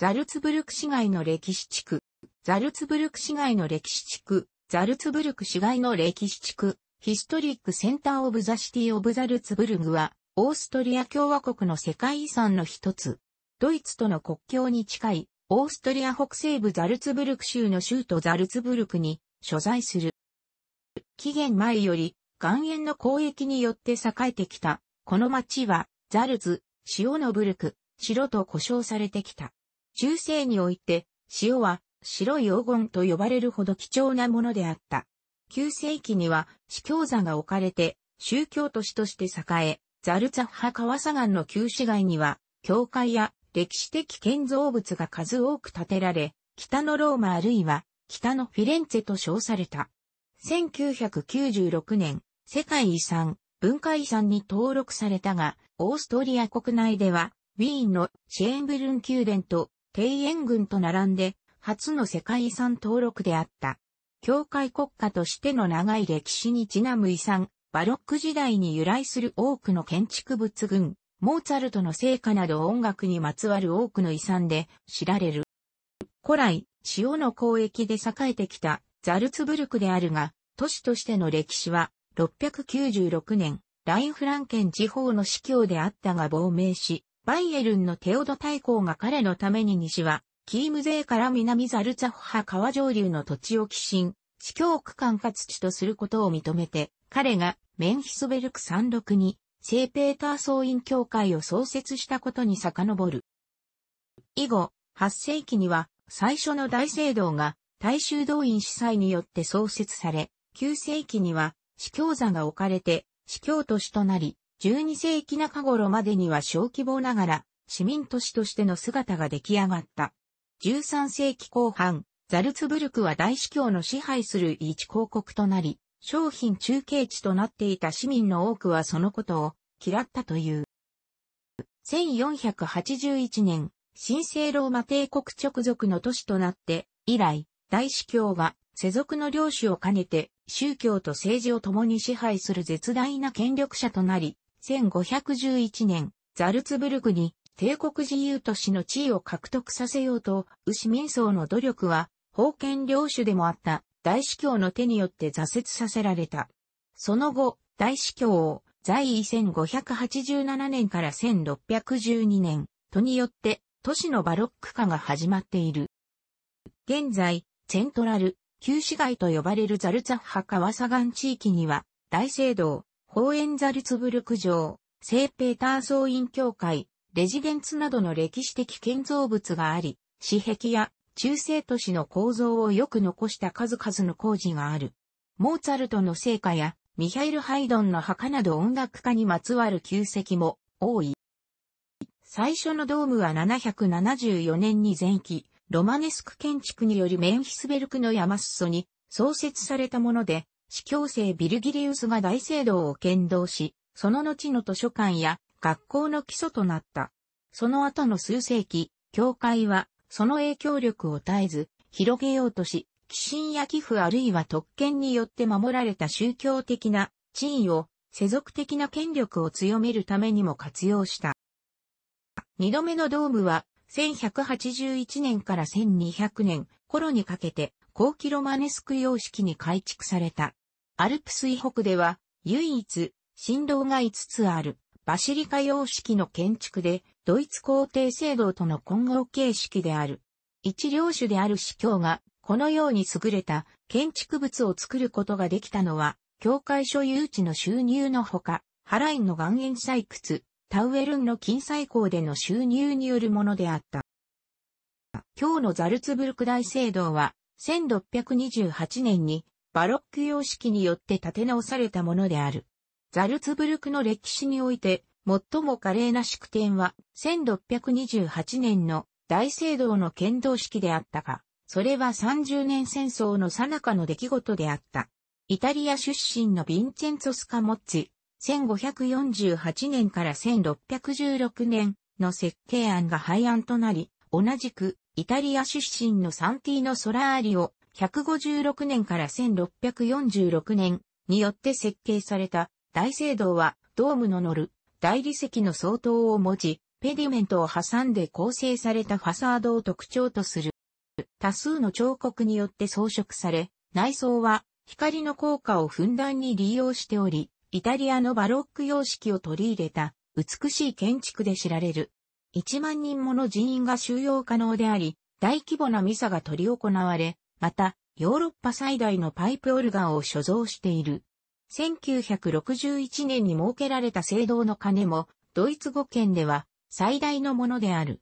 ザルツブルク市街の歴史地区。ザルツブルク市街の歴史地区。ザルツブルク市街の歴史地区。ヒストリックセンターオブザシティオブザルツブルグは、オーストリア共和国の世界遺産の一つ。ドイツとの国境に近い、オーストリア北西部ザルツブルク州の州都ザルツブルクに所在する。紀元前より、岩塩の交易によって栄えてきた。この町は、ザルツ、シオノブルク、白と呼称されてきた。中世において、塩は白い黄金と呼ばれるほど貴重なものであった。9世紀には、司教座が置かれて、宗教都市として栄え、ザルツァッハ川砂岩の旧市街には、教会や歴史的建造物が数多く建てられ、北のローマあるいは北のフィレンツェと称された。1996年、世界遺産、文化遺産に登録されたが、オーストリア国内では、ウィーンのシェーンブルン宮殿と庭園群と並んで、初の世界遺産登録であった。教会国家としての長い歴史にちなむ遺産、バロック時代に由来する多くの建築物群、モーツァルトの聖歌など音楽にまつわる多くの遺産で知られる。古来、塩の交易で栄えてきたザルツブルクであるが、都市としての歴史は696年、ラインフランケン地方の司教であったが亡命し、バイエルンのテオド大公が彼のために西は、キーム勢から南ザルツァフハ川上流の土地を寄進、司教区間か土とすることを認めて、彼がメンヒソベルク山麓に聖ペーター総院教会を創設したことに遡る。以後、8世紀には最初の大聖堂が大衆動員司祭によって創設され、9世紀には司教座が置かれて司教都市となり、12世紀中頃までには小規模ながら市民都市としての姿が出来上がった。13世紀後半、ザルツブルクは大司教の支配する一公国となり、商品中継地となっていた市民の多くはそのことを嫌ったという。1481年、神聖ローマ帝国直属の都市となって、以来、大司教は世俗の領主を兼ねて宗教と政治を共に支配する絶大な権力者となり、1511年、ザルツブルクに帝国自由都市の地位を獲得させようと、牛民層の努力は、封建領主でもあった大司教の手によって挫折させられた。その後、大司教を在位1587年から1612年、都によって都市のバロック化が始まっている。現在、セントラル、旧市街と呼ばれるザルツァッハ川ガン地域には、大聖堂、ホーエンザルツブルク城、聖ペーター総院教会、レジデンツなどの歴史的建造物があり、私壁や中世都市の構造をよく残した数々の工事がある。モーツァルトの聖火やミハイル・ハイドンの墓など音楽家にまつわる旧跡も多い。最初のドームは774年に前期、ロマネスク建築によりメンヒスベルクの山裾に創設されたもので、司教生ビルギリウスが大聖堂を剣道し、その後の図書館や学校の基礎となった。その後の数世紀、教会はその影響力を絶えず広げようとし、寄進や寄付あるいは特権によって守られた宗教的な地位を世俗的な権力を強めるためにも活用した。二度目のドームは1181年から1200年頃にかけて後期ロマネスク様式に改築された。アルプス以北では、唯一、振動が5つある、バシリカ様式の建築で、ドイツ皇帝制度との混合形式である。一領主である司教が、このように優れた建築物を作ることができたのは、教会所有地の収入のほか、ハラインの岩塩採掘、タウエルンの金採鉱での収入によるものであった。今日のザルツブルク大聖堂は、1628年にバロック様式によって建て直されたものである。ザルツブルクの歴史において、最も華麗な祝典は、1628年の大聖堂の剣道式であったが、それは30年戦争の最中の出来事であった。イタリア出身のヴィンチェンツォ・スカモッチ、1548年から1616年の設計案が廃案となり、同じくイタリア出身のサンティーノ・ソラーリを1 5 6年から1646年によって設計された大聖堂はドームの乗る大理石の相当を持ち、ペディメントを挟んで構成されたファサードを特徴とする。多数の彫刻によって装飾され、内装は光の効果をふんだんに利用しており、イタリアのバロック様式を取り入れた美しい建築で知られる。1万人もの人員が収容可能であり、大規模なミサが取り行われ、また、ヨーロッパ最大のパイプオルガンを所蔵している。1961年に設けられた聖堂の鐘も、ドイツ語圏では最大のものである。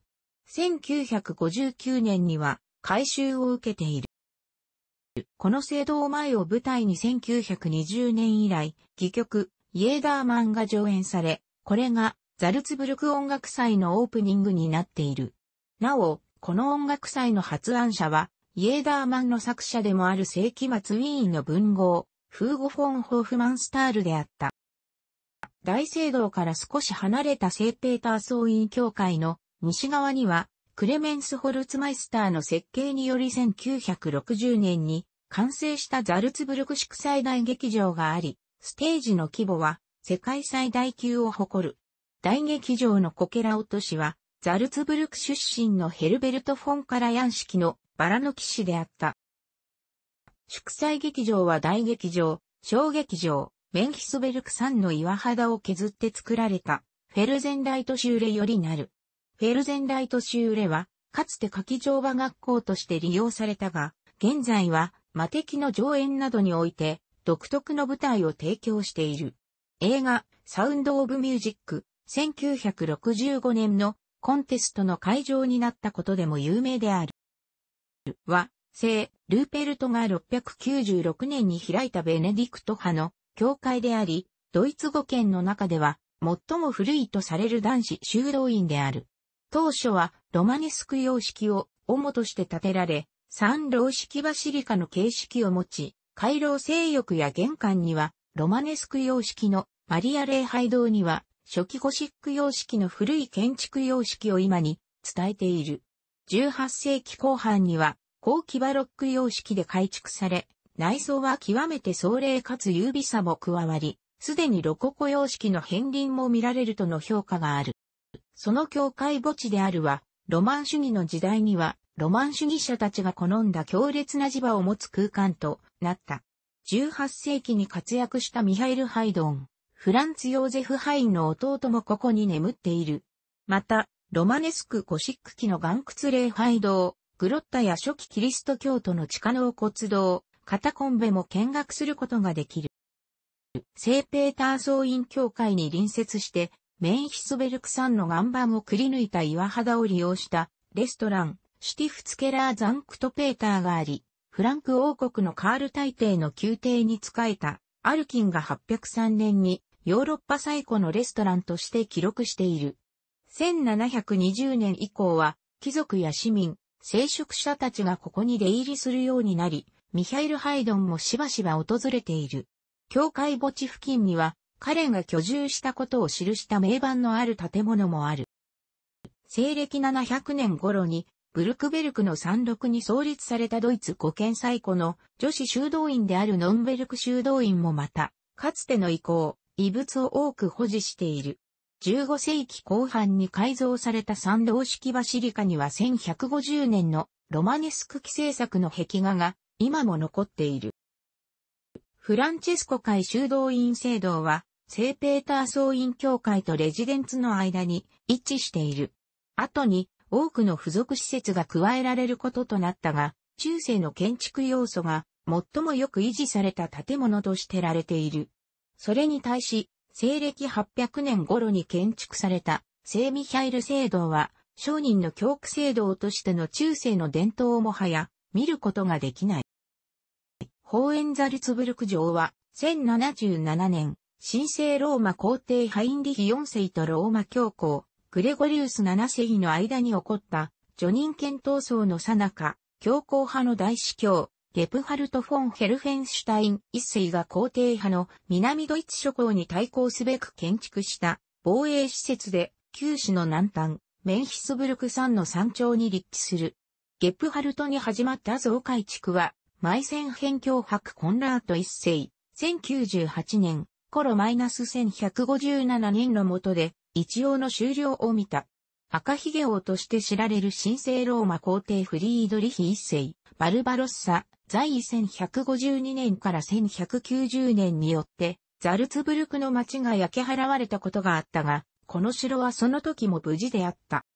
1959年には改修を受けている。この聖堂前を舞台に1920年以来、戯曲、イエーダーマンが上演され、これがザルツブルク音楽祭のオープニングになっている。なお、この音楽祭の発案者は、イエーダーマンの作者でもある世紀末ウィーンの文豪、フーゴ・フォン・ホーフマンスタールであった。大聖堂から少し離れた聖ペーター総院教会の西側には、クレメンス・ホルツマイスターの設計により1960年に完成したザルツブルク祝祭大劇場があり、ステージの規模は世界最大級を誇る。大劇場のコケラ落としは、ザルツブルク出身のヘルベルト・フォン・カラヤン式のバラの騎士であった。祝祭劇場は大劇場、小劇場、メンヒスベルク山の岩肌を削って作られた、フェルゼンライトシューレよりなる。フェルゼンライトシューレは、かつて柿場場学校として利用されたが、現在は、魔敵の上演などにおいて、独特の舞台を提供している。映画、サウンド・オブ・ミュージック、1965年のコンテストの会場になったことでも有名である。は、聖、ルーペルトが696年に開いたベネディクト派の教会であり、ドイツ語圏の中では、最も古いとされる男子修道院である。当初は、ロマネスク様式を主として建てられ、三老式バシリカの形式を持ち、回廊勢力や玄関には、ロマネスク様式のマリア礼拝堂には、初期ゴシック様式の古い建築様式を今に伝えている。18世紀後半には、後期バロック様式で改築され、内装は極めて壮麗かつ優美さも加わり、すでにロココ様式の片鱗も見られるとの評価がある。その境界墓地であるは、ロマン主義の時代には、ロマン主義者たちが好んだ強烈な磁場を持つ空間となった。18世紀に活躍したミハイル・ハイドン、フランツ・ヨーゼフ・ハインの弟もここに眠っている。また、ロマネスクシック期の岩窟礼拝堂、グロッタや初期キリスト教徒の地下の骨堂、タコンベも見学することができる。聖ペーター総院教会に隣接して、メンヒスベルク山の岩盤をくり抜いた岩肌を利用したレストラン、シュティフツケラーザンクトペーターがあり、フランク王国のカール大帝の宮廷に仕えたアルキンが803年にヨーロッパ最古のレストランとして記録している。1720年以降は、貴族や市民、聖職者たちがここに出入りするようになり、ミハイル・ハイドンもしばしば訪れている。教会墓地付近には、彼が居住したことを記した名板のある建物もある。西暦700年頃に、ブルクベルクの山麓に創立されたドイツ五県最古の女子修道院であるノンベルク修道院もまた、かつての遺構、遺物を多く保持している。15世紀後半に改造された三道式バシリカには1150年のロマネスク規制作の壁画が今も残っている。フランチェスコ会修道院聖堂は聖ペーター総院教会とレジデンツの間に一致している。後に多くの付属施設が加えられることとなったが、中世の建築要素が最もよく維持された建物としてられている。それに対し、西暦800年頃に建築された聖ミヒャイル聖堂は商人の教区聖堂としての中世の伝統をもはや見ることができない。ホーエンザルツブルク城は1077年、神聖ローマ皇帝ハインリヒ4世とローマ教皇、グレゴリウス7世の間に起こった、女人権闘争の最中、教皇派の大司教、ゲプハルト・フォン・ヘルフェンシュタイン一世が皇帝派の南ドイツ諸侯に対抗すべく建築した防衛施設で、旧市の南端、メンヒスブルク山の山頂に立地する。ゲプハルトに始まった増改築は、埋線辺境博コンラート一世、1098年、コロマイナス1157人の下で、一応の終了を見た。赤ひげ王として知られる神聖ローマ皇帝フリードリヒ一世、バルバロッサ、在位1152年から1190年によって、ザルツブルクの町が焼け払われたことがあったが、この城はその時も無事であった。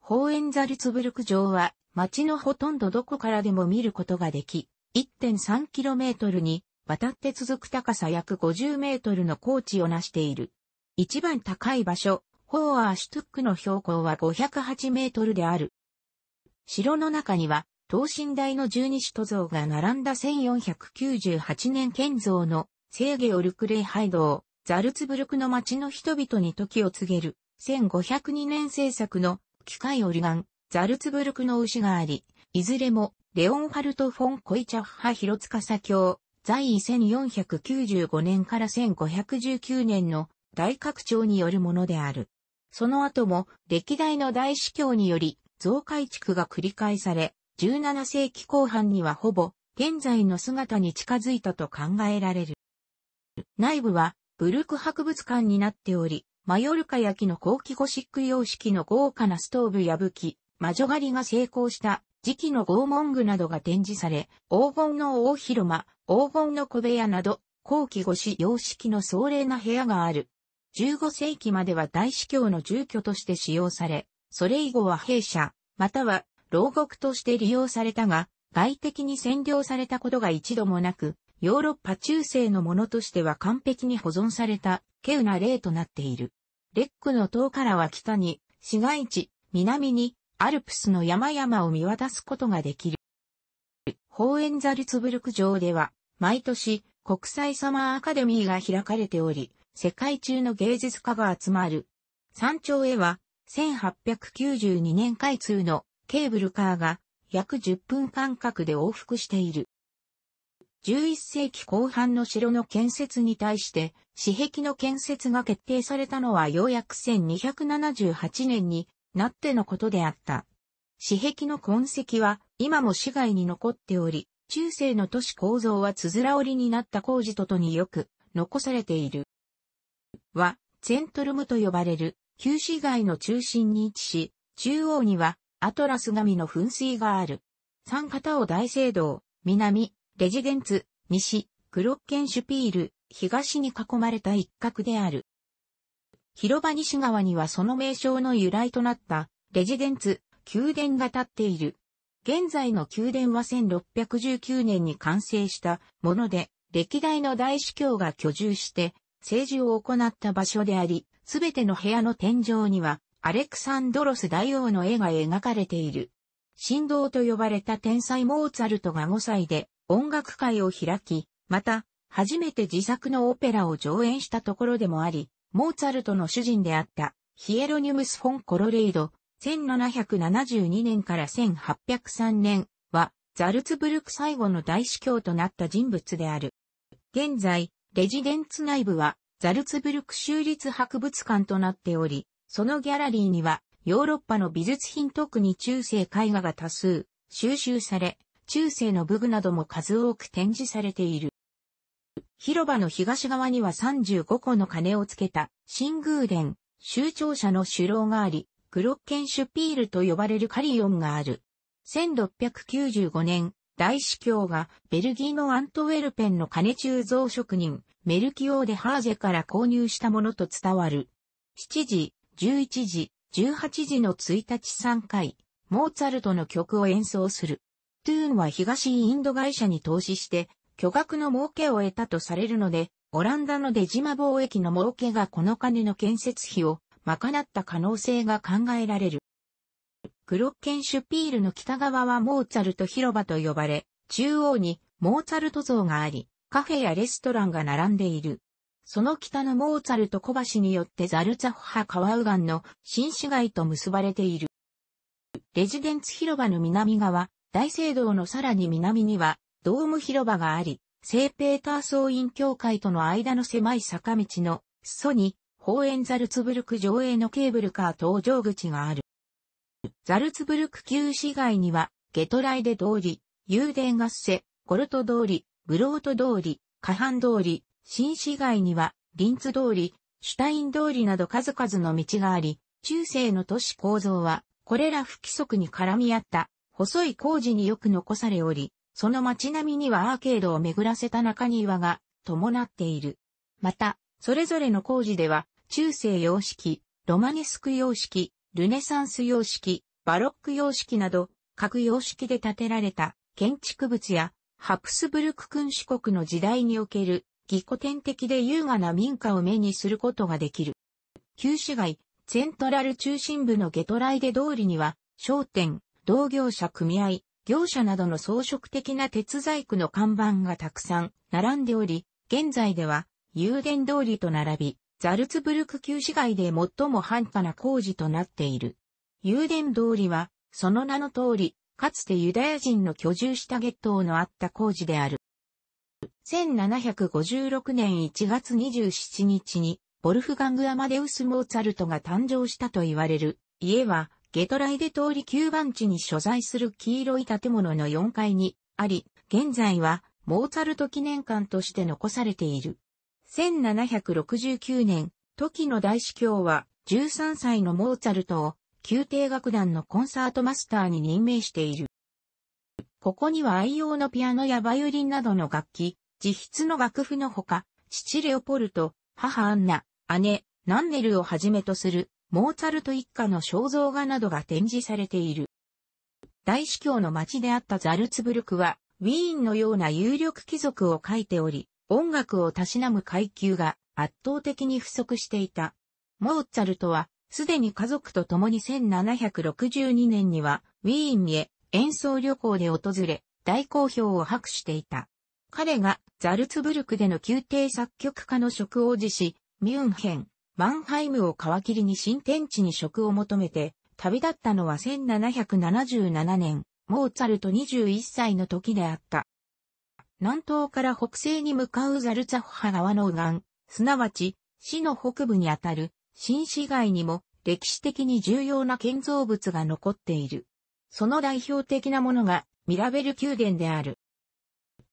ホーエンザルツブルク城は、町のほとんどどこからでも見ることができ、1.3km に渡って続く高さ約 50m の高地を成している。一番高い場所、ホーアーシュトゥックの標高は508メートルである。城の中には等身大の十二使徒像が並んだ1498年建造の聖ゲオルクレイハイドザルツブルクの町の人々に時を告げる1502年制作の機械オルガンザルツブルクの牛があり、いずれもレオンハルト・フォン・コイチャッハ・ヒロツカサ教在位1495年から1519年の大拡張によるものである。その後も歴代の大司教により増改築が繰り返され、17世紀後半にはほぼ現在の姿に近づいたと考えられる。内部はブルク博物館になっており、マヨルカ焼きの後期ゴシック様式の豪華なストーブや武器、魔女狩りが成功した時期の拷問具などが展示され、黄金の大広間、黄金の小部屋など、後期ゴシ様式の壮麗な部屋がある。15世紀までは大司教の住居として使用され、それ以後は弊社、または牢獄として利用されたが、外敵に占領されたことが一度もなく、ヨーロッパ中世のものとしては完璧に保存された、稀有な例となっている。レックの塔からは北に、市街地、南に、アルプスの山々を見渡すことができる。ホーエンザルツブルク城では、毎年、国際サマーアカデミーが開かれており、世界中の芸術家が集まる。山頂へは、1892年開通のケーブルカーが約10分間隔で往復している。11世紀後半の城の建設に対して、私壁の建設が決定されたのはようやく1278年になってのことであった。私壁の痕跡は今も市外に残っており、中世の都市構造はつづら折りになった工事ととによく残されている。は、ツェントルムと呼ばれる旧市街の中心に位置し、中央にはアトラス神の噴水がある。三方を大聖堂、南、レジデンツ、西、クロッケンシュピール、東に囲まれた一角である。広場西側にはその名称の由来となった、レジデンツ、宮殿が建っている。現在の宮殿は1619年に完成したもので、歴代の大司教が居住して、政治を行った場所であり、すべての部屋の天井には、アレクサンドロス大王の絵が描かれている。神道と呼ばれた天才モーツァルトが5歳で音楽会を開き、また、初めて自作のオペラを上演したところでもあり、モーツァルトの主人であったヒエロニュムス・フォン・コロレイド、1772年から1803年は、ザルツブルク最後の大司教となった人物である。現在、レジデンツ内部は、ザルツブルク州立博物館となっており、そのギャラリーには、ヨーロッパの美術品特に中世絵画が多数、収集され、中世の武具なども数多く展示されている。広場の東側には35個の鐘をつけた、新宮殿、州庁舎の首楼があり、グロッケンシュピールと呼ばれるカリオンがある。1695年、大司教がベルギーのアントウェルペンの鐘鋳造職人、メルキオーデ・ハーゼから購入したものと伝わる。7時、11時、18時の1日3回、モーツァルトの曲を演奏する。トゥーンは東インド会社に投資して、巨額の儲けを得たとされるので、オランダの出島貿易の儲けがこの金の建設費を賄った可能性が考えられる。クロッケンシュピールの北側はモーツァルト広場と呼ばれ、中央にモーツァルト像があり、カフェやレストランが並んでいる。その北のモーツァルト小橋によってザルツァフハウガンの新市街と結ばれている。レジデンツ広場の南側、大聖堂のさらに南には、ドーム広場があり、聖ペーター総院教会との間の狭い坂道の、裾に、ホーエンザルツブルク上映のケーブルカー搭乗口がある。ザルツブルク旧市街には、ゲトライデ通り、ユーデンガッセ、ゴルト通り、ブロート通り、カハン通り、新市街には、リンツ通り、シュタイン通りなど数々の道があり、中世の都市構造は、これら不規則に絡み合った、細い工事によく残されおり、その街並みにはアーケードを巡らせた中庭が伴っている。また、それぞれの工事では、中世様式、ロマネスク様式、ルネサンス様式、バロック様式など、各様式で建てられた建築物や、ハプスブルク君主国の時代における技古典的で優雅な民家を目にすることができる。旧市街、セントラル中心部のゲトライデ通りには、商店、同業者組合、業者などの装飾的な鉄細工の看板がたくさん並んでおり、現在では、有田通りと並び、ザルツブルク旧市街で最も繁華な工事となっている。有田通りは、その名の通り、かつてユダヤ人の居住したゲットのあった工事である。1756年1月27日に、ボルフガング・アマデウス・モーツァルトが誕生したと言われる家は、ゲトライデ通り9番地に所在する黄色い建物の4階にあり、現在はモーツァルト記念館として残されている。1769年、時の大司教は13歳のモーツァルトを宮廷楽団のコンサートマスターに任命している。ここには愛用のピアノやバイオリンなどの楽器、自筆の楽譜のほか、父レオポルト、母アンナ、姉、ナンネルをはじめとする、モーツァルト一家の肖像画などが展示されている。大司教の町であったザルツブルクは、ウィーンのような有力貴族を書いており、音楽をたしなむ階級が圧倒的に不足していた。モーツァルトは、すでに家族と共に1762年には、ウィーンへ演奏旅行で訪れ、大好評を博していた。彼がザルツブルクでの宮廷作曲家の職を辞し、ミュンヘン、マンハイムを皮切りに新天地に職を求めて、旅立ったのは1777年、モーツァルト21歳の時であった。南東から北西に向かうザルツァフハ川の岸、すなわち、市の北部にあたる、新市街にも、歴史的に重要な建造物が残っている。その代表的なものが、ミラベル宮殿である。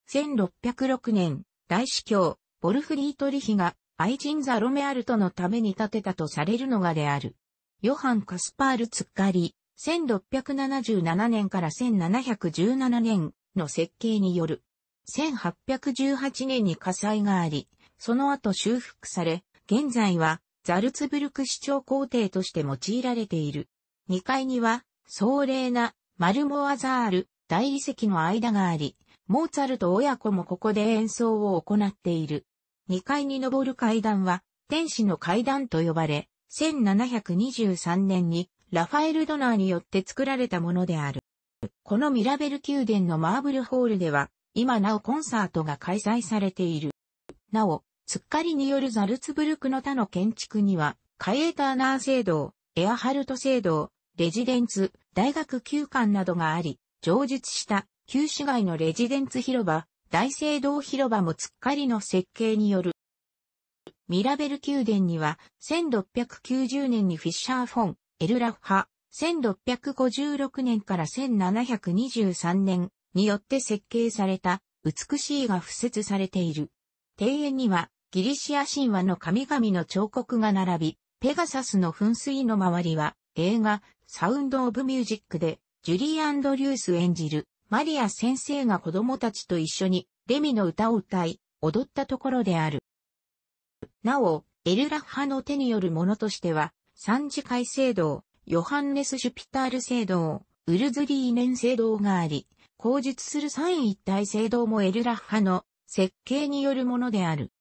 1606年、大司教、ボルフリートリヒが愛人ザロメアルトのために建てたとされるのがである。ヨハン・カスパール・ツッカリ、1677年から1717年の設計による。1818年に火災があり、その後修復され、現在はザルツブルク市長皇帝として用いられている。2階には、壮麗なマルモアザール大理石の間があり、モーツァルト親子もここで演奏を行っている。2階に上る階段は、天使の階段と呼ばれ、1723年にラファエル・ドナーによって作られたものである。このミラベル宮殿のマーブルホールでは、今なおコンサートが開催されている。なお、つっかりによるザルツブルクの他の建築には、カエーターナー聖堂、エアハルト聖堂、レジデンツ、大学休館などがあり、上述した旧市街のレジデンツ広場、大聖堂広場もつっかりの設計による。ミラベル宮殿には、1690年にフィッシャー・フォン、エルラフ派、1656年から1723年によって設計された美しいが付設されている。庭園にはギリシア神話の神々の彫刻が並び、ペガサスの噴水の周りは映画サウンド・オブ・ミュージックでジュリー・アンドリュース演じるマリア先生が子供たちと一緒にレミの歌を歌い、踊ったところである。なお、エルラッハの手によるものとしては、三次会聖堂、ヨハンネス・シュピタール聖堂、ウルズリーネン聖堂があり、口述する三位一体聖堂もエルラッハの設計によるものである。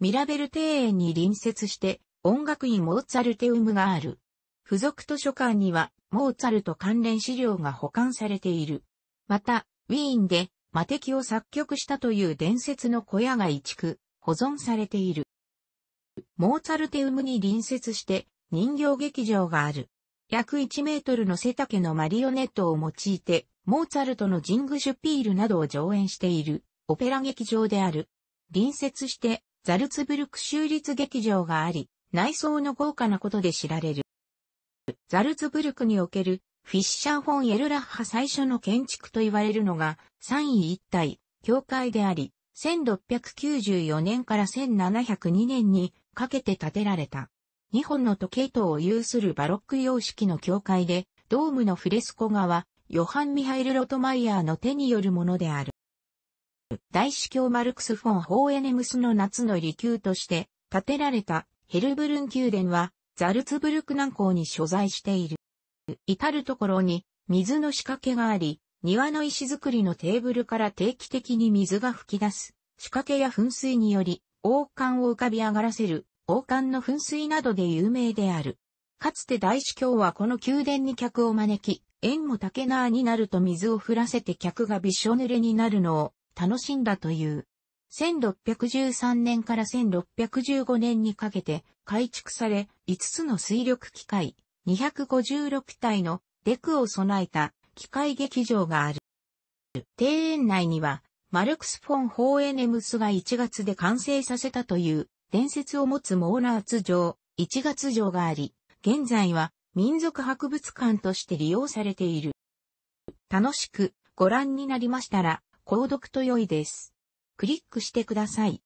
ミラベル庭園に隣接して音楽院モーツァルテウムがある。付属図書館にはモーツァルト関連資料が保管されている。また、ウィーンで、魔敵を作曲したという伝説の小屋が移築、保存されている。モーツァルテウムに隣接して人形劇場がある。約1メートルの背丈のマリオネットを用いて、モーツァルトのジングシュピールなどを上演しているオペラ劇場である。隣接してザルツブルク州立劇場があり、内装の豪華なことで知られる。ザルツブルクにおけるフィッシャー・フォン・エルラッハ最初の建築と言われるのが、三位一体、教会であり、1694年から1702年にかけて建てられた。日本の時計塔を有するバロック様式の教会で、ドームのフレスコ画は、ヨハン・ミハイル・ロトマイヤーの手によるものである。大司教マルクス・フォン・ホーエネムスの夏の離宮として、建てられたヘルブルン宮殿は、ザルツブルク南港に所在している。至るところに水の仕掛けがあり、庭の石造りのテーブルから定期的に水が噴き出す。仕掛けや噴水により、王冠を浮かび上がらせる、王冠の噴水などで有名である。かつて大司教はこの宮殿に客を招き、縁も竹縄になると水を降らせて客がびしょ濡れになるのを楽しんだという。1613年から1615年にかけて改築され、5つの水力機械、256体のデクを備えた機械劇場がある。庭園内には、マルクス・フォン・ホーエネムスが1月で完成させたという伝説を持つモーラーツ城、1月城があり、現在は民族博物館として利用されている。楽しくご覧になりましたら、購読と良いです。クリックしてください。